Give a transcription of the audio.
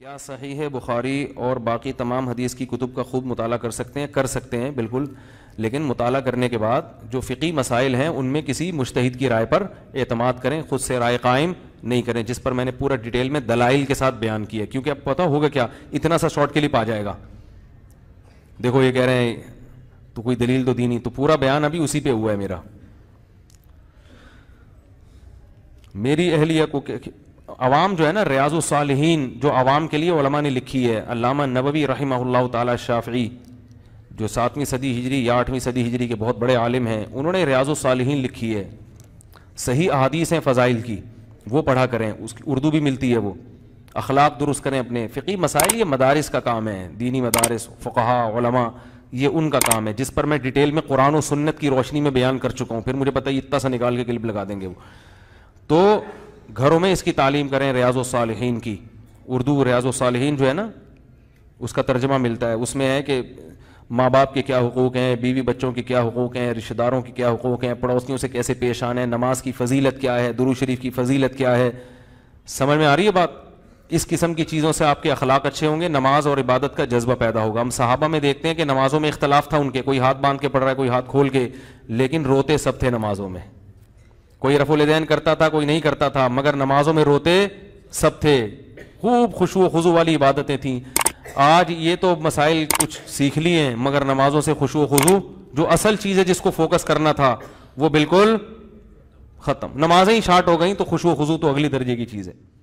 क्या सही है बुखारी और बाकी तमाम हदीस की कुतुब का खूब मुताल कर सकते हैं कर सकते हैं बिल्कुल लेकिन मुताल करने के बाद जो फ़िकी मसाइल हैं उनमें किसी मुश्तद की राय पर अतमाद करें खुद से राय कायम नहीं करें जिस पर मैंने पूरा डिटेल में दलाइल के साथ बयान किया क्योंकि अब पता होगा क्या इतना सा शॉर्ट के लिए पा जाएगा देखो ये कह रहे हैं तो कोई दलील तो दी नहीं तो पूरा बयान अभी उसी पे हुआ है मेरा मेरी अहलिया को अवाम जो है ना रियाज सालहीन जो आवाम के लिए ओलमा ने लिखी है अलामा नबवी रही ताली जो सातवीं सदी हिजरी या आठवीं सदी हिजरी के बहुत बड़े आलिम हैं उन्होंने रियाज सालहीन लिखी है सही अहादीस हैं फ़ज़ाइल की वो पढ़ा करें उसकी उर्दू भी मिलती है वो अखलाक दुरुस्त करें अपने फ़िकी मसाइल ये मदारस का काम है दीनी मदारस फ़ुहा ये उनका काम है जिस पर मैं डिटेल में कुरान और सुन्नत की रोशनी में बयान कर चुका हूँ फिर मुझे पता है इतना सा निकाल के क्लिप लगा देंगे वो तो घरों में इसकी तालीम करें रियाज सालहीन की उर्दू रियाज सालहीन जो है ना उसका तर्जमा मिलता है उसमें है कि माँ बाप के क्या हकूक़ हैं बीवी बच्चों के क्या हकूक़ हैं रिश्तेदारों के क्या हकूक़ हैं पड़ोसियों से कैसे पेश आने हैं नमाज की फजीलत क्या है दुरू शरीफ की फजीलत क्या है समझ में आ रही है बात इस किस्म की चीज़ों से आपके अखलाक अच्छे होंगे नमाज और इबादत का जज्बा पैदा होगा हम साहबा में देखते हैं कि नमाज़ों में इख्तलाफ था उनके कोई हाथ बांध के पढ़ रहा है कोई हाथ खोल के लेकिन रोते सब थे नमाज़ों में कोई रफुलदैन करता था कोई नहीं करता था मगर नमाजों में रोते सब थे खूब खुशु खुजू वाली इबादतें थीं आज ये तो मसाइल कुछ सीख लिए हैं मगर नमाजों से खुशबू खुजू जो असल चीज़ है जिसको फोकस करना था वो बिल्कुल ख़त्म नमाजें ही शार्ट हो गई तो खुशू खुजू तो अगली दर्जे की चीज़ है